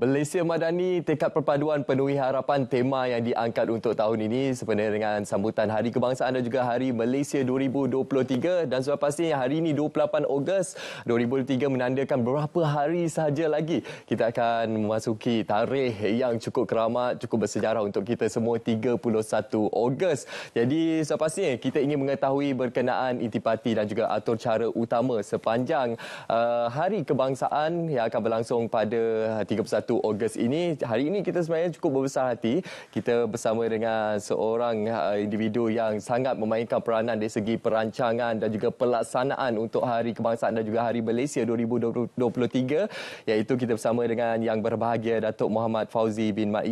Malaysia Madani tekad perpaduan penuhi harapan tema yang diangkat untuk tahun ini sebenarnya dengan sambutan Hari Kebangsaan dan juga Hari Malaysia 2023 dan sudah pastinya hari ini 28 Ogos 2023 menandakan berapa hari sahaja lagi kita akan memasuki tarikh yang cukup keramat, cukup bersejarah untuk kita semua 31 Ogos. Jadi sudah pastinya kita ingin mengetahui berkenaan intipati dan juga atur cara utama sepanjang uh, Hari Kebangsaan yang akan berlangsung pada 31 1 Ogos ini. Hari ini kita sebenarnya cukup berbesar hati. Kita bersama dengan seorang uh, individu yang sangat memainkan peranan dari segi perancangan dan juga pelaksanaan untuk Hari Kebangsaan dan juga Hari Malaysia 2023 iaitu kita bersama dengan yang berbahagia Datuk Muhammad Fauzi bin Mat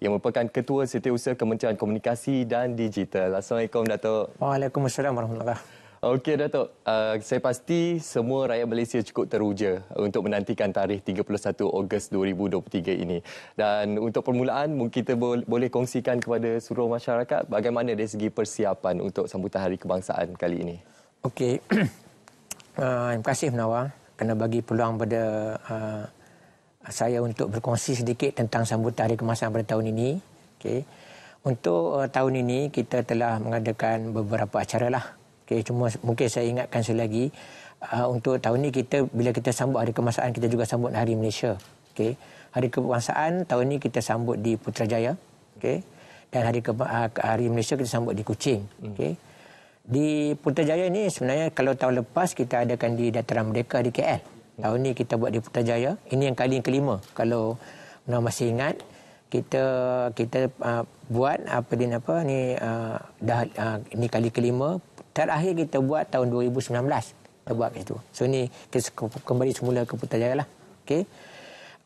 yang merupakan Ketua Setiausaha Kementerian Komunikasi dan Digital. Assalamualaikum Datuk. Waalaikumsalam warahmatullahi wabarakatuh. Okey Datuk, uh, saya pasti semua rakyat Malaysia cukup teruja untuk menantikan tarikh 31 Ogos 2023 ini. Dan untuk permulaan, mungkin kita bo- boleh kongsikan kepada seluruh masyarakat bagaimana dari segi persiapan untuk sambutan Hari Kebangsaan kali ini. Okey, uh, terima kasih Menawar kerana bagi peluang kepada uh, saya untuk berkongsi sedikit tentang sambutan Hari Kebangsaan pada tahun ini. Okey. Untuk tahun ini kita telah mengadakan beberapa acara lah. Okay, cuma mungkin saya ingatkan sekali lagi uh, untuk tahun ini kita bila kita sambut hari kemasaan kita juga sambut hari Malaysia. Okay, Hari kebangsaan tahun ini kita sambut di Putrajaya. Okay, Dan hari ke, uh, hari Malaysia kita sambut di Kuching. Hmm. Okay, Di Putrajaya ini sebenarnya kalau tahun lepas kita adakan di Dataran Merdeka di KL. Hmm. Tahun ini kita buat di Putrajaya. Ini yang kali yang kelima kalau Nah masih ingat kita kita uh, buat apa din apa ni uh, dah uh, ni kali kelima terakhir kita buat tahun 2019 kita buat macam tu. So ni kita kembali semula ke Putrajaya lah. Okay.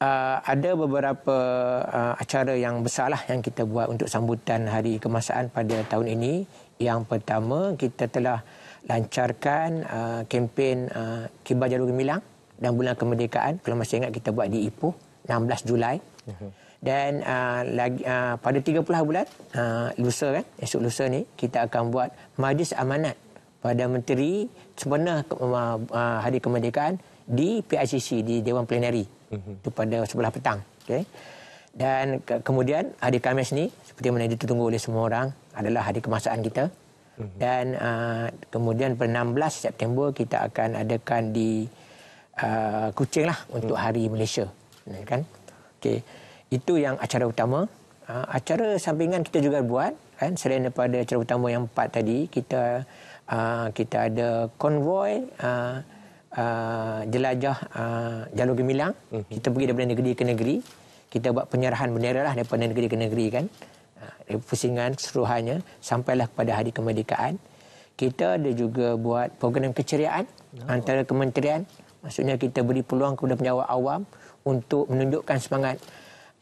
Uh, ada beberapa uh, acara yang besar lah yang kita buat untuk sambutan Hari Kemasaan pada tahun ini. Yang pertama kita telah lancarkan uh, kempen uh, Kibar Jalur Gemilang dan Bulan Kemerdekaan. Kalau masih ingat kita buat di Ipoh 16 Julai. Uh-huh dan uh, lagi, uh, pada 30 bulan uh, lusa kan esok lusa ni kita akan buat majlis amanat pada menteri sempena uh, uh, hari kemerdekaan di PICC di Dewan Plenary mm-hmm. itu pada sebelah petang okay. dan ke- kemudian hari Khamis ni seperti mana ditunggu oleh semua orang adalah hari kemasaan kita mm-hmm. dan uh, kemudian pada 16 September kita akan adakan di uh, Kuching lah untuk mm-hmm. hari Malaysia kan okey itu yang acara utama. Uh, acara sampingan kita juga buat kan selain daripada acara utama yang empat tadi, kita uh, kita ada konvoy uh, ha, uh, jelajah uh, jalur gemilang. Mm-hmm. Kita pergi daripada negeri ke negeri. Kita buat penyerahan bendera lah daripada negeri ke negeri kan. Uh, pusingan keseluruhannya sampailah kepada hari kemerdekaan. Kita ada juga buat program keceriaan oh. antara kementerian. Maksudnya kita beri peluang kepada penjawab awam untuk menunjukkan semangat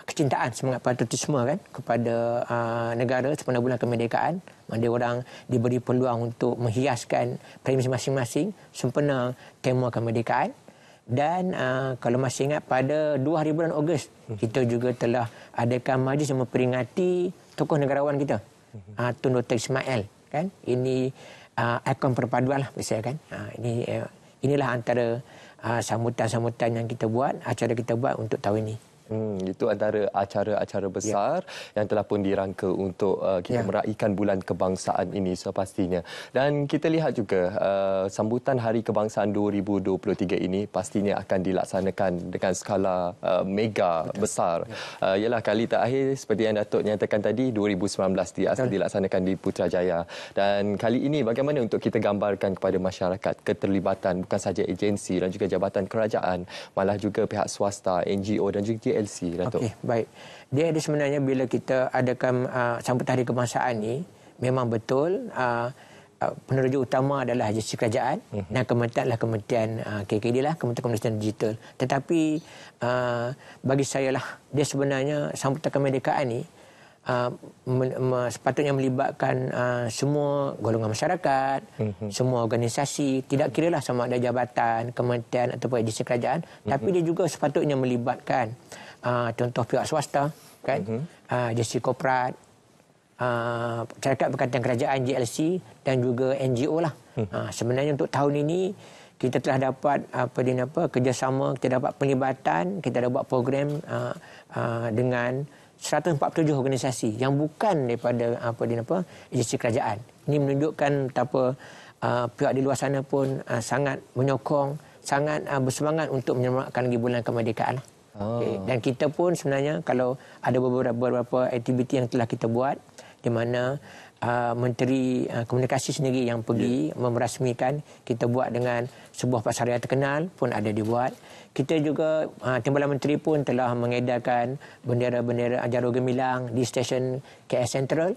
kecintaan semangat patriotisme kan kepada uh, negara sepanjang bulan kemerdekaan mana orang diberi peluang untuk menghiaskan premis masing-masing sempena tema kemerdekaan dan uh, kalau masih ingat pada 2 hari bulan Ogos kita juga telah adakan majlis yang memperingati tokoh negarawan kita mhm. uh, Tun Dr. Ismail kan ini uh, ikon perpaduan lah biasanya kan uh, ini uh, inilah antara uh, sambutan-sambutan yang kita buat acara kita buat untuk tahun ini Hmm, itu antara acara-acara ya. besar yeah. yang telah pun dirangka untuk uh, kita yeah. meraihkan bulan kebangsaan ini so pastinya. Dan kita lihat juga uh, sambutan Hari Kebangsaan 2023 ini pastinya akan dilaksanakan dengan skala uh, mega Betul. besar. Ya. Uh, ialah kali terakhir seperti yang Datuk nyatakan tadi 2019 dia Betul. dilaksanakan di Putrajaya. Dan kali ini bagaimana untuk kita gambarkan kepada masyarakat keterlibatan bukan saja agensi dan juga jabatan kerajaan malah juga pihak swasta, NGO dan juga PLC, Datuk. Okey, baik. Dia ada sebenarnya bila kita adakan uh, ah, sambut hari kebangsaan ini, memang betul uh, ah, uh, ah, peneroja utama adalah agensi kerajaan uh-huh. dan kementerian lah kementerian uh, KKD lah, Kementerian Komunikasi Digital. Tetapi uh, bagi saya lah, dia sebenarnya sambutan kemerdekaan ini Uh, me, sepatutnya melibatkan uh, semua golongan masyarakat, mm-hmm. semua organisasi, tidak kira lah sama ada jabatan, kementerian ataupun agensi kerajaan, mm-hmm. tapi mhm. dia juga sepatutnya melibatkan Ah, contoh pihak swasta kan mm-hmm. uh, ah, JC Koprat uh, ah, syarikat berkaitan kerajaan JLC dan juga NGO lah mm-hmm. uh, sebenarnya untuk tahun ini kita telah dapat apa dia apa kerjasama kita dapat pelibatan kita dapat program uh, uh, dengan 147 organisasi yang bukan daripada apa dia apa agensi kerajaan. Ini menunjukkan betapa uh, pihak di luar sana pun uh, sangat menyokong, sangat uh, bersemangat untuk menyemarakkan lagi bulan kemerdekaan. Lah. Okay. Ah. Dan kita pun sebenarnya kalau ada beberapa, beberapa aktiviti yang telah kita buat di mana uh, Menteri uh, Komunikasi sendiri yang pergi yeah. merasmikan kita buat dengan sebuah pasaraya terkenal pun ada dibuat. Kita juga uh, Timbalan Menteri pun telah mengedarkan bendera-bendera Ajaro Gemilang di stesen KS Central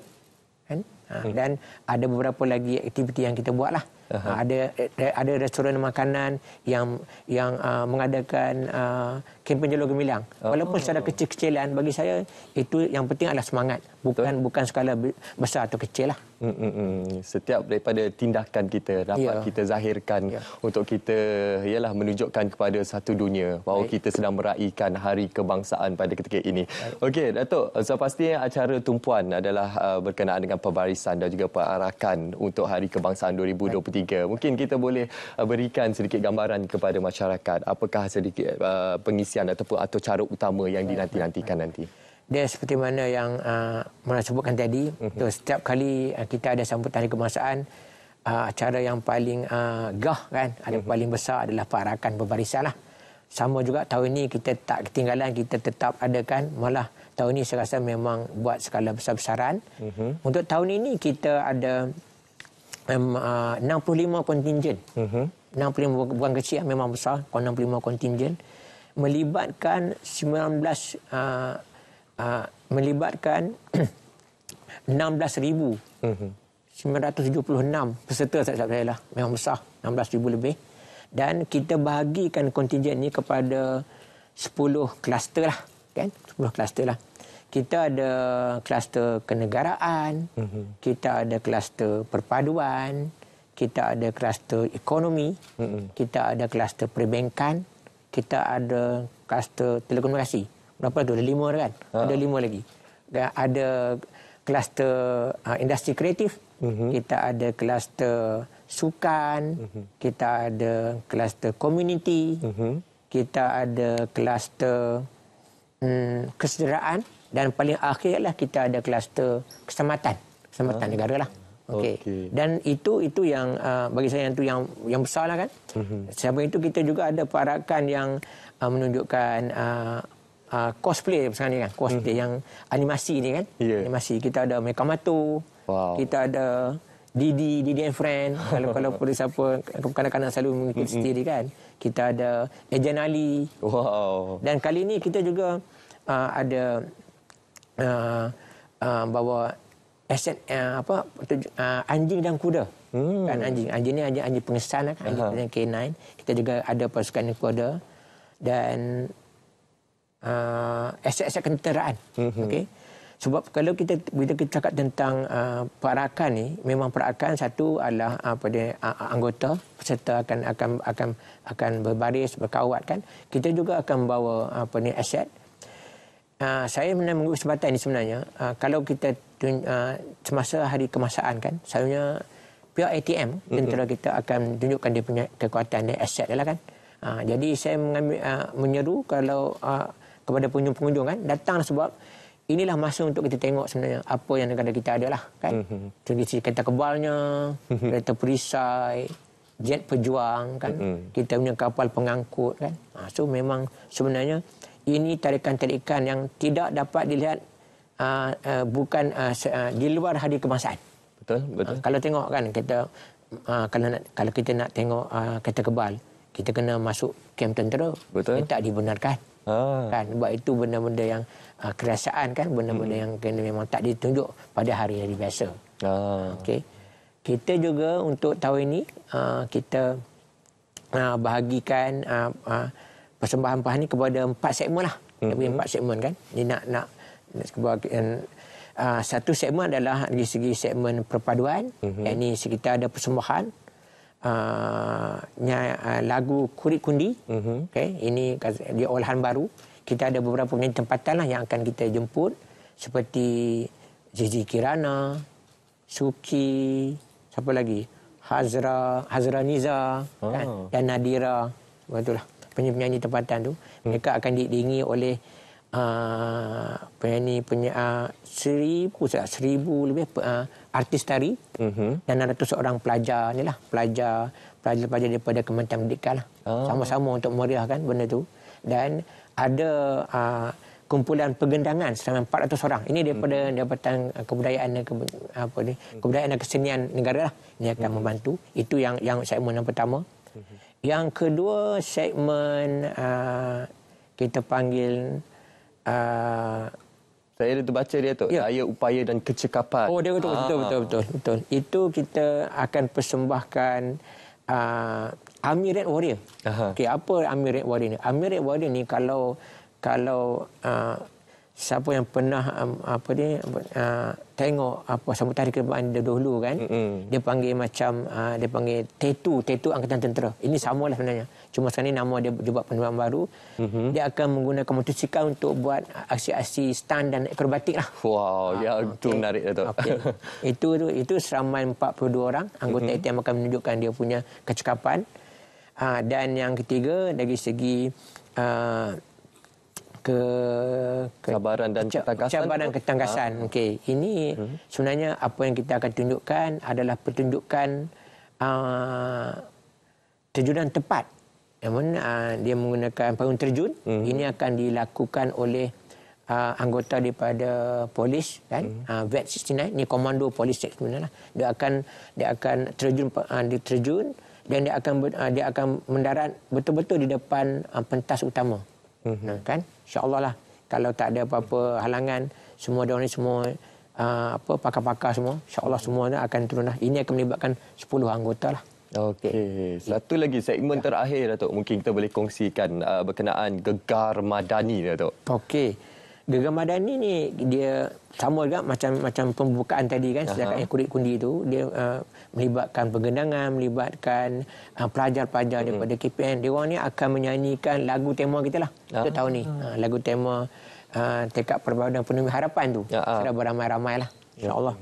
kan? hmm. Dan ada beberapa lagi aktiviti yang kita buat lah uh-huh. ada eh, ada restoran makanan yang yang uh, mengadakan uh, kempen jual gemilang oh. walaupun secara kecil-kecilan bagi saya itu yang penting adalah semangat bukan Betul. bukan skala besar atau kecil lah Mm-mm. setiap daripada tindakan kita dapat yeah. kita zahirkan yeah. untuk kita ialah menunjukkan kepada satu dunia bahawa Baik. kita sedang meraihkan hari kebangsaan pada ketika ini okey datuk so pastinya acara tumpuan adalah berkenaan dengan pembarisan dan juga perarakan untuk hari kebangsaan 2023 Baik. 2023. Mungkin kita boleh uh, berikan sedikit gambaran kepada masyarakat apakah sedikit uh, pengisian ataupun atau cara utama yang dinanti-nantikan nanti. Dia seperti mana yang uh, Mona sebutkan tadi, mhm. tu setiap kali uh, kita ada sambutan hari kebangsaan, uh, acara yang paling uh, gah kan, ada uh-huh. paling besar adalah perarakan berbarisan lah. Sama juga tahun ini kita tak ketinggalan, kita tetap adakan. Malah tahun ini saya rasa memang buat skala besar-besaran. Uh-huh. Untuk tahun ini kita ada um, uh, 65 kontingen. Mm-hmm. 65 bukan kecil memang besar, Kau 65 kontingen melibatkan 19 uh, uh, melibatkan 16,000 mm-hmm. 976 peserta tak salah saya lah memang besar 16,000 lebih dan kita bahagikan kontingen ni kepada 10 kluster lah kan 10 kluster lah kita ada kluster kenegaraan, mm-hmm. kita ada kluster perpaduan, kita ada kluster ekonomi, mm-hmm. kita ada kluster perbankan, kita ada kluster telekomunikasi. Berapa tu? Ada lima kan? Ha. Ada lima lagi. Dan ada kluster uh, industri kreatif, mm-hmm. kita ada kluster sukan, mm-hmm. kita ada kluster community, mm-hmm. kita ada kluster um, hmm, kesederaan dan paling akhirlah kita ada kluster keselamatan keselamatan ah. negara lah. Okey. Okay. Dan itu itu yang uh, bagi saya yang tu yang yang besarlah kan. Mm-hmm. Selain itu kita juga ada perakan yang uh, menunjukkan uh, Uh, cosplay sekarang ni kan cosplay hmm. yang animasi ni kan yeah. animasi kita ada Mekamato wow. kita ada Didi Didi and Friend kalau kalau boleh siapa kanak-kanak selalu mengikut mm-hmm. sendiri kan kita ada Ejen Ali wow. dan kali ini kita juga uh, ada Uh, uh, bawa aset uh, apa uh, anjing dan kuda. Hmm. Kan anjing. Anjing ni anjing, anjing pengesan lah kan. Anjing uh-huh. K9. Kita juga ada pasukan kuda. Dan uh, aset-aset kenderaan Uh-huh. Mhm. Okay. Sebab kalau kita bila kita cakap tentang uh, perakan ni, memang perakan satu adalah uh, pada uh, anggota peserta akan akan akan akan berbaris berkawat kan. Kita juga akan bawa apa ni aset. Uh, Ah, saya mengambil kesempatan ini sebenarnya uh, kalau kita uh, semasa hari kemasaan kan selalunya pihak ATM tentera mm-hmm. kita akan tunjukkan dia punya kekuatan dan aset lah kan uh, jadi saya mengambil uh, menyeru kalau uh, kepada pengunjung-pengunjung kan datanglah sebab inilah masa untuk kita tengok sebenarnya apa yang negara kita ada lah kan mm-hmm. kita kereta kebalnya mm-hmm. kereta perisai jet pejuang kan mm-hmm. kita punya kapal pengangkut kan uh, so memang sebenarnya ini tarikan-tarikan yang tidak dapat dilihat uh, uh, bukan uh, uh, di luar hari kemasan. Betul, betul. Uh, kalau tengok kan kita uh, kalau nak, kalau kita nak tengok uh, kereta kebal, kita kena masuk kem tentera. Betul. Kita eh, tak dibenarkan. Ah. Kan buat itu benda-benda yang uh, kerasaan kan benda-benda hmm. yang kena memang tak ditunjuk pada hari-hari biasa. Ah. Okey. Kita juga untuk tahun ini uh, kita uh, bahagikan uh, uh, persembahan Puhan ni kepada empat segmen lah. Mm-hmm. Dia punya mm-hmm. empat segmen kan. Dia nak, nak, nak sebuah, uh, satu segmen adalah dari segi segmen perpaduan. Mm-hmm. Yang ni sekitar ada persembahan. Uh, nya, uh, lagu Kurik Kundi. Mm-hmm. Okay. Ini dia olahan baru. Kita ada beberapa punya tempatan lah yang akan kita jemput. Seperti Zizi Kirana, Suki, siapa lagi? Hazra, Hazra Niza oh. kan? Ah. dan Nadira. Betul lah penyanyi-penyanyi tempatan tu hmm. mereka akan didingi oleh uh, penyanyi penyanyi uh, seribu seribu lebih uh, artis tari hmm. dan ada tu seorang pelajar ni lah pelajar pelajar-pelajar daripada Kementerian Pendidikan lah. Oh. sama-sama untuk meriahkan benda tu dan ada uh, kumpulan pergendangan sampai atau seorang Ini daripada hmm. Jabatan Kebudayaan dan apa ni? Kebudayaan dan Kesenian Negara lah. Ini akan hmm. membantu. Itu yang yang saya mahu yang pertama. Hmm. Yang kedua segmen uh, kita panggil uh, saya ada terbaca dia tu. Yeah. Saya upaya dan kecekapan. Oh, dia betul, ah. betul, betul, betul, betul. Itu kita akan persembahkan uh, Army Red Warrior. Okey, apa Army Warrior ni? Army Red Warrior ni kalau kalau uh, siapa yang pernah um, apa ni uh, tengok apa sambut hari kebangsaan dia dulu kan mm-hmm. dia panggil macam uh, dia panggil tetu tetu angkatan tentera ini samalah sebenarnya cuma sekarang ni nama dia dia buat baru mm-hmm. dia akan menggunakan motosikal untuk buat aksi-aksi stand dan akrobatik lah. wow uh, ya lah itu okay. menarik tu okay. itu tu itu seramai 42 orang anggota mm-hmm. itu yang akan menunjukkan dia punya kecekapan uh, dan yang ketiga dari segi uh, ke, ke cabaran dan ketangkasan. Cabaran dan ketangkasan. Ha. Okey, ini hmm. sebenarnya apa yang kita akan tunjukkan adalah pertunjukan uh, ah, terjunan tepat. Yang mana uh, dia menggunakan payung terjun. Hmm. Ini akan dilakukan oleh uh, anggota daripada polis kan hmm. uh, vet 69 ini komando polis sebenarnya lah. dia akan dia akan terjun uh, terjun dan dia akan dia akan mendarat betul-betul di depan pentas utama Mm -hmm. kan? InsyaAllah lah. Kalau tak ada apa-apa halangan, semua daun ni semua ah, apa pakar-pakar semua, insyaAllah semuanya akan turun lah. Ini akan melibatkan 10 anggota lah. Okey. Satu lagi segmen ya. terakhir, Datuk. Lah, Mungkin kita boleh kongsikan uh, berkenaan gegar madani, Datuk. Okey. Gegar Madani ni dia sama juga macam macam pembukaan tadi kan sedangkan yang kulit kundi itu dia uh, melibatkan pengendangan melibatkan uh, pelajar-pelajar mm-hmm. daripada KPN dia orang ni akan menyanyikan lagu tema kita lah ah. untuk uh-huh. tahun ni uh, lagu tema uh, tekad perbaudan penuh harapan tu uh-huh. sudah beramai-ramai lah ya. insyaAllah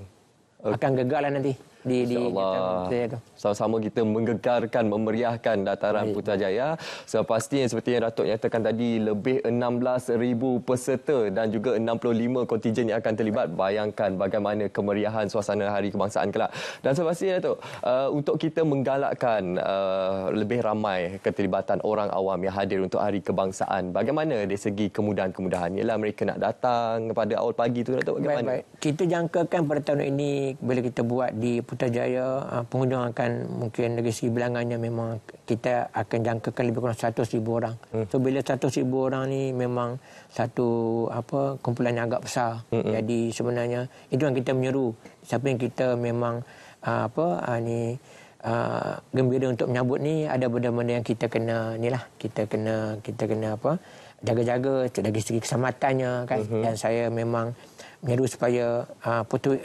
okay. akan gegar lah nanti di, di, di, di, di, di, di, sama-sama kita menggegarkan, memeriahkan dataran Baik. Putrajaya. Sepastinya seperti yang Datuk nyatakan tadi, lebih 16,000 peserta dan juga 65 kontijen yang akan terlibat. Bayangkan bagaimana kemeriahan suasana Hari Kebangsaan kelak. Dan sepastinya Datuk, uh, untuk kita menggalakkan uh, lebih ramai keterlibatan orang awam yang hadir untuk Hari Kebangsaan, bagaimana dari segi kemudahan-kemudahan? Ialah mereka nak datang pada awal pagi itu, Datuk, bagaimana? Baik, baik. Kita jangkakan pada tahun ini, bila kita buat di Putrajaya, uh, pengunjung akan dengan mungkin dari segi bilangannya memang kita akan jangkakan lebih kurang 100,000 orang. Hmm. So bila 100,000 orang ni memang satu apa kumpulan yang agak besar. Hmm. hmm. Jadi sebenarnya itu yang kita menyeru. Siapa yang kita memang ah, apa uh, ni ah, gembira untuk menyambut ni ada benda-benda yang kita kena ni lah kita kena kita kena apa jaga-jaga dari segi keselamatannya kan uh dan saya memang menyeru supaya putu,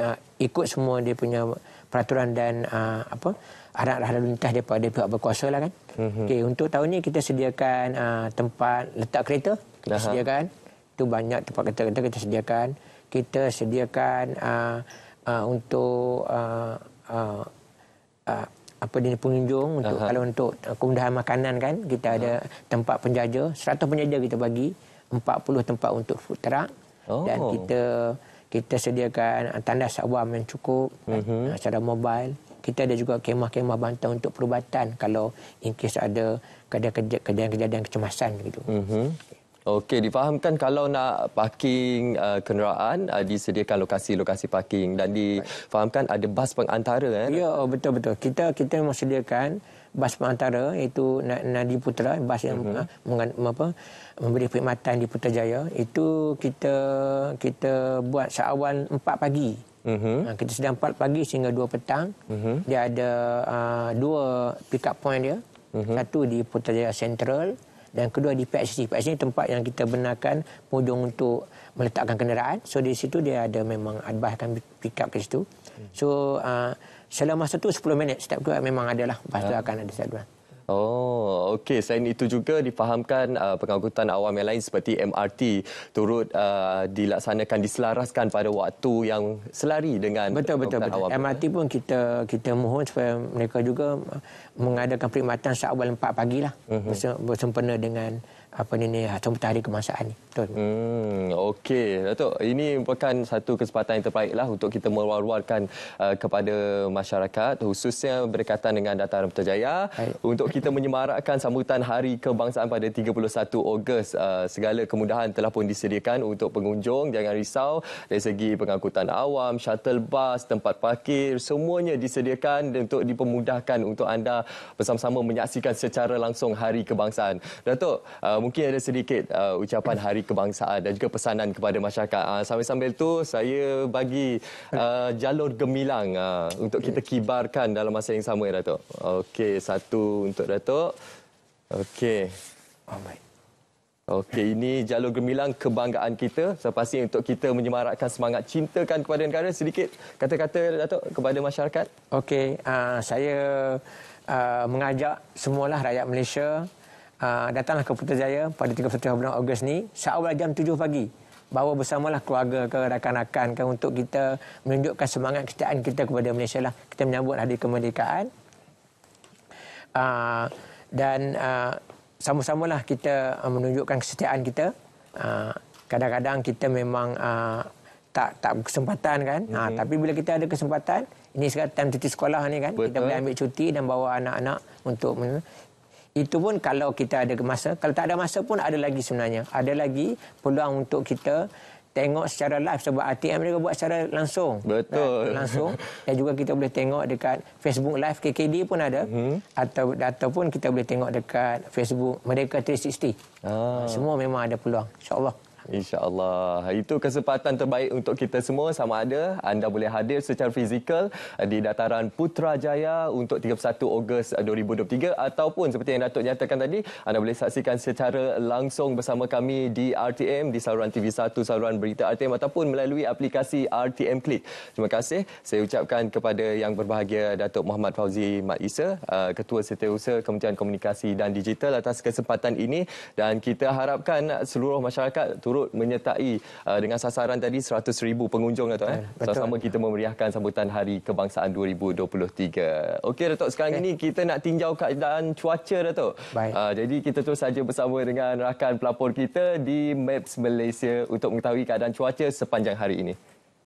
ikut semua dia punya peraturan dan uh, apa arah-arah lalu dia daripada pihak berkuasa lah kan. Mm-hmm. Okey untuk tahun ni kita sediakan uh, tempat letak kereta kita Aha. sediakan. tu banyak tempat kereta-kereta kita sediakan. Kita sediakan uh, uh, untuk uh, uh, uh, apa dia pengunjung untuk kalau untuk uh, kemudahan makanan kan kita Aha. ada tempat penjaja 100 penjaja kita bagi 40 tempat untuk food truck oh. dan kita kita sediakan uh, tandas awam yang cukup mm-hmm. secara mobile kita ada juga kemah-kemah bantuan untuk perubatan kalau in case ada kejadian-kejadian kecemasan gitu. Mm-hmm. Okey, difahamkan kalau nak parking uh, kenderaan uh, disediakan lokasi-lokasi parking dan difahamkan ada bas pengantara eh. Ya, oh, betul betul. Kita kita memang sediakan bas pengantara iaitu Nadi Putra bas yang mm-hmm. Ah, meng, apa, memberi perkhidmatan di Putrajaya itu kita kita buat seawal 4 pagi Uh-huh. Kita sedang 4 pagi sehingga 2 petang. Uh-huh. Dia ada uh, dua pick up point dia. Uh-huh. Satu di Putrajaya Central dan kedua di PSC. PSC ini tempat yang kita benarkan mudung untuk meletakkan kenderaan. So di situ dia ada memang adbah akan pick up ke situ. Hmm. So uh, selama masa tu 10 minit setiap dua memang adalah pasti ya. akan ada setiap dua. Oh, okey. Selain itu juga difahamkan uh, pengangkutan awam yang lain seperti MRT turut uh, dilaksanakan diselaraskan pada waktu yang selari dengan betul betul betul. Awam. MRT pun kita kita mohon supaya mereka juga uh, mengadakan perkhidmatan seawal 4 pagi lah uh-huh. bersempena dengan apa ni ni ataupun ah, tarik kemasaan ni. Betul. Hmm, okey. Datuk, ini merupakan satu kesempatan yang terbaiklah untuk kita mewar-warkan uh, kepada masyarakat khususnya berkaitan dengan Dataran Putrajaya untuk kita menyemarakkan sambutan Hari Kebangsaan pada 31 Ogos. Uh, segala kemudahan telah pun disediakan untuk pengunjung. Jangan risau dari segi pengangkutan awam, shuttle bus, tempat parkir, semuanya disediakan untuk dipermudahkan untuk anda bersama-sama menyaksikan secara langsung Hari Kebangsaan. Datuk, uh, mungkin ada sedikit uh, ucapan Hari Kebangsaan dan juga pesanan kepada masyarakat. Uh, sambil-sambil tu saya bagi uh, jalur gemilang uh, untuk kita kibarkan dalam masa yang sama, ya, Datuk. Okey, satu untuk Datuk. Okey. Amin. Okey, ini jalur gemilang kebanggaan kita. Selepas ini untuk kita menyemarakkan semangat cintakan kepada negara. Sedikit kata-kata, Datuk, kepada masyarakat. Okey, uh, saya uh, mengajak semualah rakyat Malaysia... Ah, datanglah ke Putrajaya pada 31 bulan Ogos ni seawal jam 7 pagi bawa bersamalah keluarga ke rakan-rakan ke untuk kita menunjukkan semangat kecintaan kita kepada Malaysia lah kita menyambut hari kemerdekaan uh, dan uh, sama-samalah kita uh, menunjukkan kesetiaan kita uh, kadang-kadang kita memang uh, tak tak kesempatan kan mm-hmm. ha, tapi bila kita ada kesempatan ini sekarang time cuti sekolah ni kan Betul. kita boleh ambil cuti dan bawa anak-anak untuk itu pun kalau kita ada masa. Kalau tak ada masa pun ada lagi sebenarnya. Ada lagi peluang untuk kita tengok secara live sebab RTM mereka buat secara langsung. Betul. Kan? Langsung. Dan juga kita boleh tengok dekat Facebook Live KKD pun ada. Hmm. Atau ataupun kita boleh tengok dekat Facebook Mereka 360. Ah. Semua memang ada peluang. InsyaAllah. InsyaAllah. Itu kesempatan terbaik untuk kita semua sama ada anda boleh hadir secara fizikal di dataran Putrajaya untuk 31 Ogos 2023 ataupun seperti yang Datuk nyatakan tadi, anda boleh saksikan secara langsung bersama kami di RTM, di saluran TV1, saluran berita RTM ataupun melalui aplikasi RTM Click. Terima kasih. Saya ucapkan kepada yang berbahagia Datuk Muhammad Fauzi Mat Isa, uh, Ketua Setiausaha Kementerian Komunikasi dan Digital atas kesempatan ini dan kita harapkan seluruh masyarakat turut turut menyertai uh, dengan sasaran tadi 100,000 pengunjung Dato' lah eh. eh. Betul. Sama-sama kita memeriahkan sambutan Hari Kebangsaan 2023. Okey Dato' sekarang okay. ini kita nak tinjau keadaan cuaca Dato'. Uh, jadi kita terus saja bersama dengan rakan pelapor kita di Maps Malaysia untuk mengetahui keadaan cuaca sepanjang hari ini.